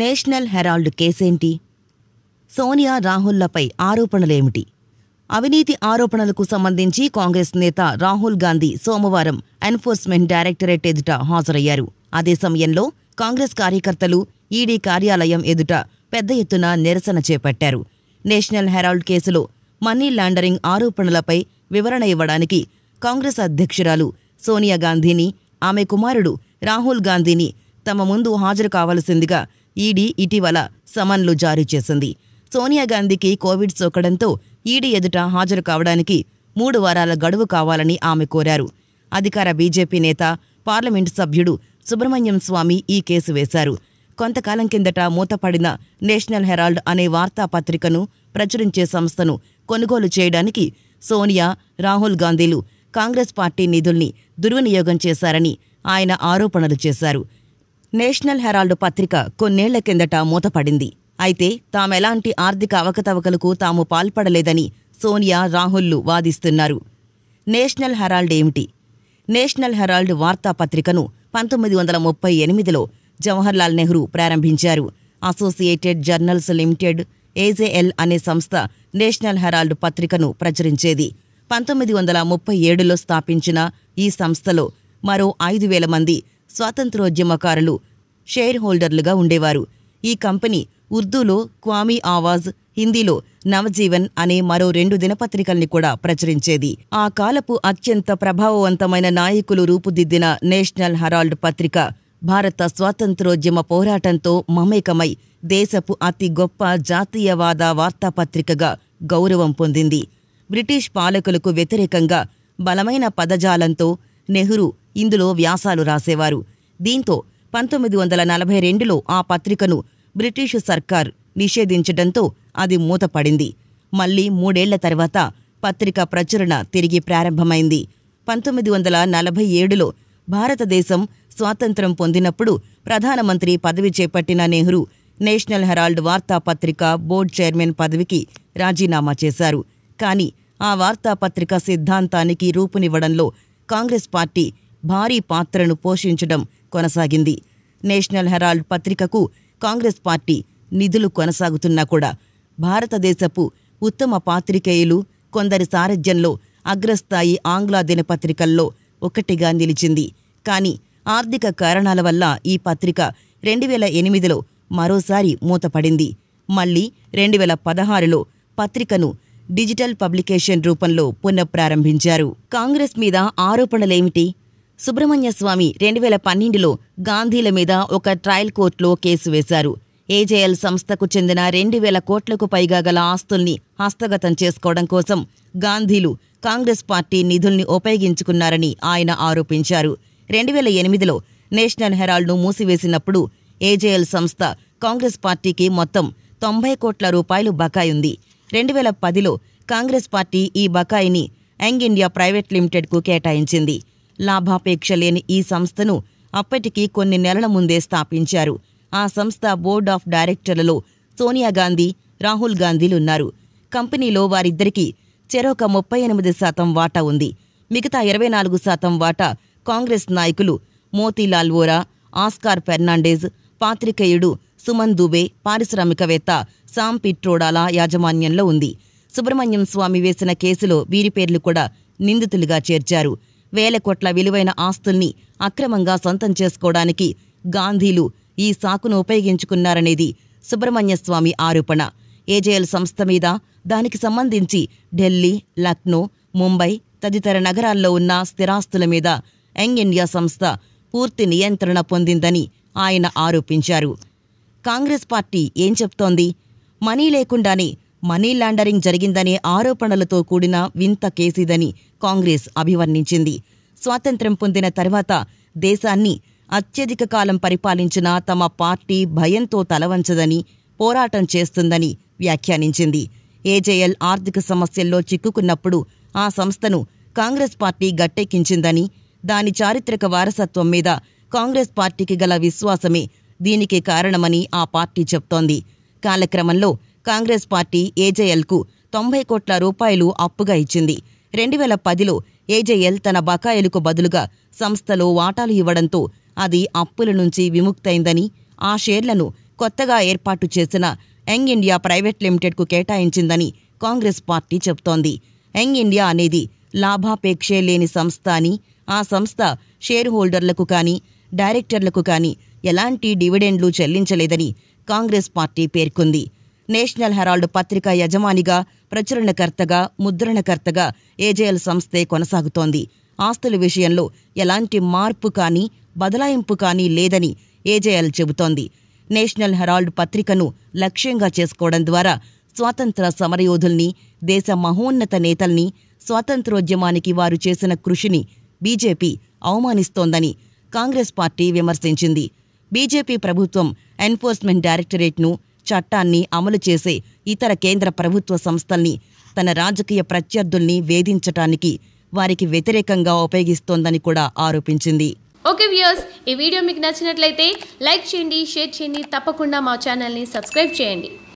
national Herald కేసేంటి సోనియా రాహుల్లపై ఆరోపణలేమిటి అవినీతి ఆరోపణలకు సంబంధించి కాంగ్రెస్ నేత రాహుల్ గాంధీ సోమవారం ఎన్ఫోర్స్మెంట్ డైరెక్టరేట్ ఎదుట హాజరయ్యారు అదే సమయంలో కాంగ్రెస్ కార్యకర్తలు ఈడీ కార్యాలయం ఎదుట పెద్ద ఎత్తున నిరసన చేపట్టారు నేషనల్ హెరాల్డ్ కేసులో మనీ లాండరింగ్ ఆరోపణలపై వివరణ ఇవ్వడానికి కాంగ్రెస్ అధ్యక్షురాలు సోనియా గాంధీని ఆమె కుమారుడు రాహుల్ గాంధీని తమ ముందు హాజరు కావలసిందిగా ఈడీ ఇటీవల సమన్లు జారీ చేసింది సోనియా గాంధీకి కోవిడ్ సోకడంతో ఈడీ ఎదుట హాజరు కావడానికి మూడు వారాల గడువు కావాలని ఆమె కోరారు అధికార బీజేపీ నేత పార్లమెంటు సభ్యుడు సుబ్రహ్మణ్యం స్వామి ఈ కేసు వేశారు కొంతకాలం కిందట మూతపడిన నేషనల్ హెరాల్డ్ అనే వార్తాపత్రికను ప్రచురించే సంస్థను కొనుగోలు చేయడానికి సోనియా రాహుల్ గాంధీలు కాంగ్రెస్ పార్టీ నిధుల్ని దుర్వినియోగం చేశారని ఆయన ఆరోపణలు చేశారు నేషనల్ హెరాల్డ్ పత్రిక కొన్నేళ్ల కిందట మూతపడింది అయితే తామెలాంటి ఆర్థిక అవకతవకలకు తాము పాల్పడలేదని సోనియా రాహుల్లు వాదిస్తున్నారు నేషనల్ హెరాల్డ్ ఏమిటి నేషనల్ హెరాల్డ్ వార్తాపత్రికను పంతొమ్మిది వందల ముప్పై ఎనిమిదిలో జవహర్లాల్ నెహ్రూ ప్రారంభించారు అసోసియేటెడ్ జర్నల్స్ లిమిటెడ్ ఏజేఎల్ అనే సంస్థ నేషనల్ హెరాల్డ్ పత్రికను ప్రచురించేది పంతొమ్మిది వందల ముప్పై ఏడులో స్థాపించిన ఈ సంస్థలో మరో ఐదు వేల మంది స్వాతంత్రోద్యమకారులు షేర్ హోల్డర్లుగా ఉండేవారు ఈ కంపెనీ ఉర్దూలో క్వామీ ఆవాజ్ హిందీలో నవజీవన్ అనే మరో రెండు దినపత్రికల్ని కూడా ప్రచురించేది ఆ కాలపు అత్యంత ప్రభావవంతమైన నాయకులు రూపుదిద్దిన నేషనల్ హెరాల్డ్ పత్రిక భారత స్వాతంత్రోద్యమ పోరాటంతో మమేకమై దేశపు అతి గొప్ప జాతీయవాద వార్తాపత్రికగా గౌరవం పొందింది బ్రిటిష్ పాలకులకు వ్యతిరేకంగా బలమైన పదజాలంతో నెహ్రూ ఇందులో వ్యాసాలు రాసేవారు దీంతో పంతొమ్మిది వందల నలభై రెండులో ఆ పత్రికను బ్రిటిషు సర్కార్ నిషేధించడంతో అది మూతపడింది మళ్లీ మూడేళ్ల తర్వాత పత్రిక ప్రచురణ తిరిగి ప్రారంభమైంది పంతొమ్మిది వందల నలభై ఏడులో భారతదేశం స్వాతంత్రం పొందినప్పుడు ప్రధానమంత్రి పదవి చేపట్టిన నెహ్రూ నేషనల్ హెరాల్డ్ వార్తాపత్రిక బోర్డు చైర్మన్ పదవికి రాజీనామా చేశారు కానీ ఆ వార్తాపత్రిక సిద్ధాంతానికి రూపునివ్వడంలో కాంగ్రెస్ పార్టీ భారీ పాత్రను పోషించడం కొనసాగింది నేషనల్ హెరాల్డ్ పత్రికకు కాంగ్రెస్ పార్టీ నిధులు కొనసాగుతున్నా కూడా భారతదేశపు ఉత్తమ పాత్రికేయులు కొందరి సారథ్యంలో అగ్రస్థాయి ఆంగ్ల దినపత్రికల్లో ఒకటిగా నిలిచింది కానీ ఆర్థిక కారణాల వల్ల ఈ పత్రిక రెండు వేల ఎనిమిదిలో మరోసారి మూతపడింది మళ్ళీ రెండు వేల పదహారులో పత్రికను డిజిటల్ పబ్లికేషన్ రూపంలో పునఃప్రారంభించారు కాంగ్రెస్ మీద ఆరోపణలేమిటి సుబ్రహ్మణ్య స్వామి రెండు వేల పన్నెండులో గాంధీల మీద ఒక ట్రయల్ కోర్టులో కేసు వేశారు ఏజేఎల్ సంస్థకు చెందిన రెండు వేల కోట్లకు పైగా గల ఆస్తుల్ని హస్తగతం చేసుకోవడం కోసం గాంధీలు కాంగ్రెస్ పార్టీ నిధుల్ని ఉపయోగించుకున్నారని ఆయన ఆరోపించారు రెండు వేల ఎనిమిదిలో నేషనల్ హెరాల్డ్ను మూసివేసినప్పుడు ఏజేఎల్ సంస్థ కాంగ్రెస్ పార్టీకి మొత్తం తొంభై కోట్ల రూపాయలు బకాయుంది రెండు వేల పదిలో కాంగ్రెస్ పార్టీ ఈ బకాయిని యంగ్ ఇండియా ప్రైవేట్ లిమిటెడ్కు కేటాయించింది లాభాపేక్ష లేని ఈ సంస్థను అప్పటికీ కొన్ని నెలల ముందే స్థాపించారు ఆ సంస్థ బోర్డ్ ఆఫ్ డైరెక్టర్లలో సోనియా గాంధీ రాహుల్ గాంధీలున్నారు కంపెనీలో వారిద్దరికీ చెరొక ముప్పై ఎనిమిది శాతం వాటా ఉంది మిగతా ఇరవై నాలుగు శాతం వాటా కాంగ్రెస్ నాయకులు మోతీలాల్ వోరా ఆస్కార్ ఫెర్నాండేజ్ పాత్రికేయుడు సుమన్ దుబే పారిశ్రామికవేత్త సామ్ పిట్రోడాలా యాజమాన్యంలో ఉంది సుబ్రహ్మణ్యం స్వామి వేసిన కేసులో వీరి పేర్లు కూడా నిందితులుగా చేర్చారు వేల కోట్ల విలువైన ఆస్తుల్ని అక్రమంగా సొంతం చేసుకోవడానికి గాంధీలు ఈ సాకును ఉపయోగించుకున్నారనేది సుబ్రహ్మణ్య స్వామి ఆరోపణ ఏజేఎల్ సంస్థ మీద దానికి సంబంధించి ఢిల్లీ లక్నో ముంబై తదితర నగరాల్లో ఉన్న స్థిరాస్తుల మీద యంగ్ ఇండియా సంస్థ పూర్తి నియంత్రణ పొందిందని ఆయన ఆరోపించారు కాంగ్రెస్ పార్టీ ఏం చెప్తోంది మనీ లేకుండానే మనీ లాండరింగ్ జరిగిందనే ఆరోపణలతో కూడిన వింత కేసిదని కాంగ్రెస్ అభివర్ణించింది స్వాతంత్ర్యం పొందిన తర్వాత దేశాన్ని అత్యధిక కాలం పరిపాలించిన తమ పార్టీ భయంతో తలవంచదని పోరాటం చేస్తుందని వ్యాఖ్యానించింది ఏజేఎల్ ఆర్థిక సమస్యల్లో చిక్కుకున్నప్పుడు ఆ సంస్థను కాంగ్రెస్ పార్టీ గట్టెక్కించిందని దాని చారిత్రక వారసత్వం మీద కాంగ్రెస్ పార్టీకి గల విశ్వాసమే దీనికి కారణమని ఆ పార్టీ చెప్తోంది కాలక్రమంలో కాంగ్రెస్ పార్టీ ఏజేఎల్కు తొంభై కోట్ల రూపాయలు అప్పుగా ఇచ్చింది రెండు వేల పదిలో ఏజేఎల్ తన బకాయిలకు బదులుగా సంస్థలో వాటాలు ఇవ్వడంతో అది అప్పుల నుంచి విముక్తైందని ఆ షేర్లను కొత్తగా ఏర్పాటు చేసిన యంగ్ ఇండియా ప్రైవేట్ లిమిటెడ్కు కేటాయించిందని కాంగ్రెస్ పార్టీ చెబుతోంది యంగ్ ఇండియా అనేది లాభాపేక్షే లేని సంస్థ అని ఆ సంస్థ షేర్ హోల్డర్లకు కానీ డైరెక్టర్లకు కానీ ఎలాంటి డివిడెండ్లు చెల్లించలేదని కాంగ్రెస్ పార్టీ పేర్కొంది నేషనల్ హెరాల్డ్ పత్రిక యజమానిగా ప్రచురణకర్తగా ముద్రణకర్తగా ఏజేఎల్ సంస్థే కొనసాగుతోంది ఆస్తుల విషయంలో ఎలాంటి మార్పు కానీ బదలాయింపు కానీ లేదని ఏజేఎల్ చెబుతోంది నేషనల్ హెరాల్డ్ పత్రికను లక్ష్యంగా చేసుకోవడం ద్వారా స్వాతంత్ర సమరయోధుల్ని దేశ మహోన్నత నేతల్ని స్వాతంత్రోద్యమానికి వారు చేసిన కృషిని బీజేపీ అవమానిస్తోందని కాంగ్రెస్ పార్టీ విమర్శించింది బీజేపీ ప్రభుత్వం ఎన్ఫోర్స్మెంట్ డైరెక్టరేట్ను చట్టాన్ని అమలు చేసే ఇతర కేంద్ర ప్రభుత్వ సంస్థల్ని తన రాజకీయ ప్రత్యర్థుల్ని వేధించటానికి వారికి వ్యతిరేకంగా ఉపయోగిస్తోందని కూడా ఆరోపించింది ఓకే వ్యూయర్స్ ఈ వీడియో మీకు నచ్చినట్లయితే లైక్ చేయండి షేర్ చేయండి తప్పకుండా మా ఛానల్ని సబ్స్క్రైబ్ చేయండి